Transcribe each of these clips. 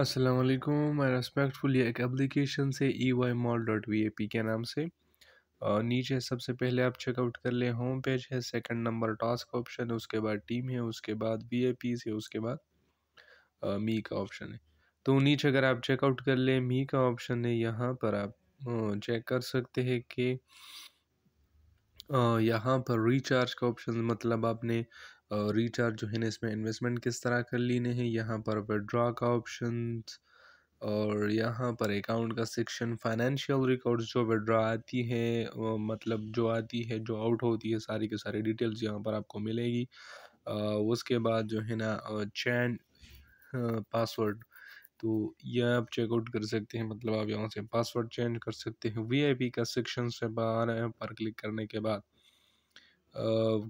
असलकुम माई रेस्पेक्टफुल एक एप्लीकेशन से E Y mall dot V A P के नाम से और नीचे सबसे पहले आप चेकआउट कर लें होम पेज है सेकंड नंबर टास्क ऑप्शन है उसके बाद टीम है उसके बाद वी ए पी से उसके बाद मी का ऑप्शन है तो नीचे अगर आप चेकआउट कर लें मी का ऑप्शन है यहाँ पर आप चेक कर सकते हैं कि यहाँ पर रिचार्ज का ऑप्शन मतलब आपने रिचार्ज जो है ना इसमें इन्वेस्टमेंट किस तरह कर लेने हैं यहाँ पर विड्रॉ का ऑप्शन और यहाँ पर अकाउंट का सेक्शन फाइनेंशियल रिकॉर्ड्स जो विड्रॉ आती है मतलब जो आती है जो आउट होती है सारी के सारी डिटेल्स यहाँ पर आपको मिलेगी उसके बाद जो है ना चैन पासवर्ड तो ये आप चेकआउट कर सकते हैं मतलब आप यहाँ से पासवर्ड चेंज कर सकते हैं वीआईपी का सेक्शन से बाहर है पर क्लिक करने के बाद आ,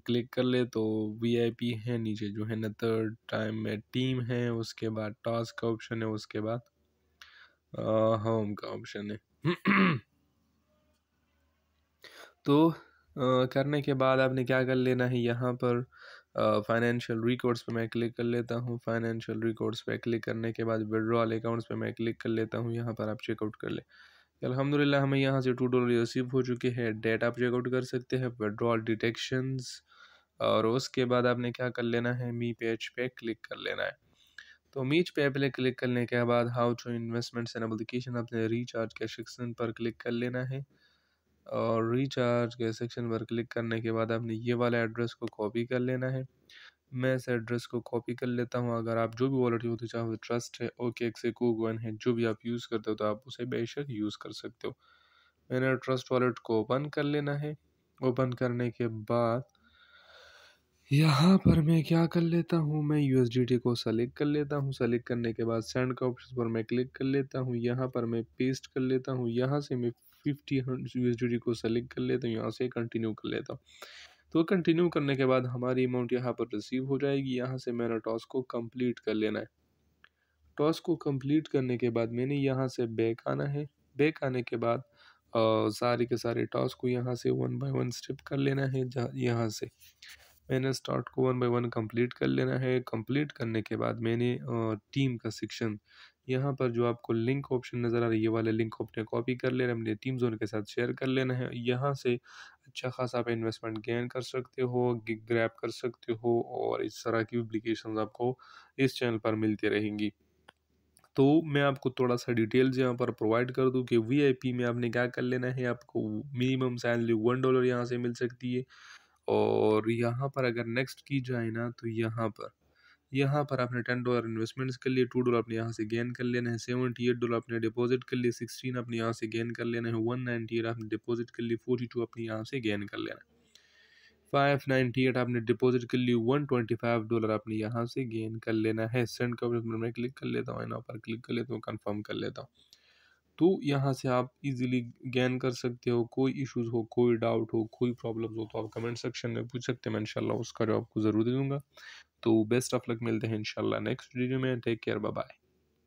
क्लिक कर ले तो वीआईपी है नीचे जो है ना थर्ड टाइम में टीम है उसके बाद टास्क का ऑप्शन है उसके बाद होम का ऑप्शन है तो आ, करने के बाद आपने क्या कर लेना है यहाँ पर फाइनेंशियल रिकॉर्ड्स पे मैं क्लिक कर लेता हूँ फाइनेंशियल रिकॉर्ड्स पे क्लिक करने के बाद विड्रॉल अकाउंट्स पे मैं क्लिक कर लेता हूँ यहाँ पर आप चेकआउट कर ले तो अलहमदिल्ला हमें यहाँ से टू डॉलर रिसीव हो चुके हैं डेट आप चेकआउट कर सकते हैं विड्रॉल डिटेक्शंस और उसके बाद आपने क्या कर लेना है मी पे पे क्लिक कर लेना है तो मीच पे पे क्लिक करने के बाद how to investments and application अपने रिचार्ज के सेक्शन पर क्लिक कर लेना है और रिचार्ज के सेक्शन पर क्लिक करने के बाद आपने ये वाला एड्रेस को कॉपी कर लेना है मैं इस एड्रेस को कॉपी कर लेता हूँ अगर आप जो भी वॉलेट यूज़ चाहो ट्रस्ट है ओके एक से कूगन है जो भी आप यूज़ करते हो तो आप उसे बेशक यूज़ कर सकते हो मैंने ट्रस्ट वॉलेट को ओपन कर लेना है ओपन करने के बाद यहाँ पर मैं क्या कर लेता हूँ मैं यू को सेलेक्ट कर लेता हूँ सेलेक्ट करने के बाद सेंड का ऑप्शन पर मैं क्लिक कर लेता हूँ यहाँ पर मैं पेस्ट कर लेता हूँ यहाँ से मैं फिफ्टी यूएसडी को सेलेक्ट कर लेता तो हूँ यहाँ से कंटिन्यू कर लेता हूँ तो कंटिन्यू करने के बाद हमारी अमाउंट यहाँ पर रिसीव हो जाएगी यहाँ से मैंने टॉस को कंप्लीट कर लेना है टॉस को कंप्लीट करने के बाद मैंने यहाँ से बैक आना है बैक आने के बाद सारे के सारे टॉस को यहाँ से वन बाय वन स्टिप कर लेना है यहाँ से मैंने स्टार्ट को वन बाय वन कंप्लीट कर लेना है कंप्लीट करने के बाद मैंने टीम का सेक्शन यहाँ पर जो आपको लिंक ऑप्शन नज़र आ रही है वाले लिंक को अपने कॉपी कर लेना अपने टीम जोन के साथ शेयर कर लेना है यहाँ से अच्छा खासा आप इन्वेस्टमेंट गेन कर सकते हो ग्रैप कर सकते हो और इस तरह की अप्लीकेशन आपको इस चैनल पर मिलती रहेंगी तो मैं आपको थोड़ा सा डिटेल्स यहाँ पर प्रोवाइड कर दूँ कि वी में आपने क्या कर लेना है आपको मिनिमम सैलरी वन डॉलर यहाँ से मिल सकती है और यहाँ पर अगर नेक्स्ट की जाए ना तो यहाँ पर यहाँ पर आपने टेन डॉलर इन्वेस्टमेंट्स कर लिए टू डॉलर अपने यहाँ से गेन कर लेने हैं सेवेंटी एट डॉलर अपने डिपॉजिट कर लिए सिक्सटीन अपने यहाँ से गेन कर लेने हैं वन नाइनटी एट आपने डिपॉजिट कर लिए फोर्टी टू अपने यहाँ से गेन कर लेना फाइव नाइन्टी एट आपने डिपॉजिट कर लिए वन ट्वेंटी फाइव डॉलर आपने यहाँ से गेन कर लेना है सेंड कवर मैं क्लिक कर लेता हूँ यहाँ पर क्लिक कर लेता हूँ कन्फर्म कर लेता हूँ तो यहाँ से आप इजीली गेन कर सकते हो कोई इश्यूज हो कोई डाउट हो कोई प्रॉब्लम हो तो आप कमेंट सेक्शन में पूछ सकते हैं मैं इन उसका जवाब आपको ज़रूर दे दूंगा तो बेस्ट ऑफ लक मिलते हैं इनशाला नेक्स्ट वीडियो में टेक केयर बाय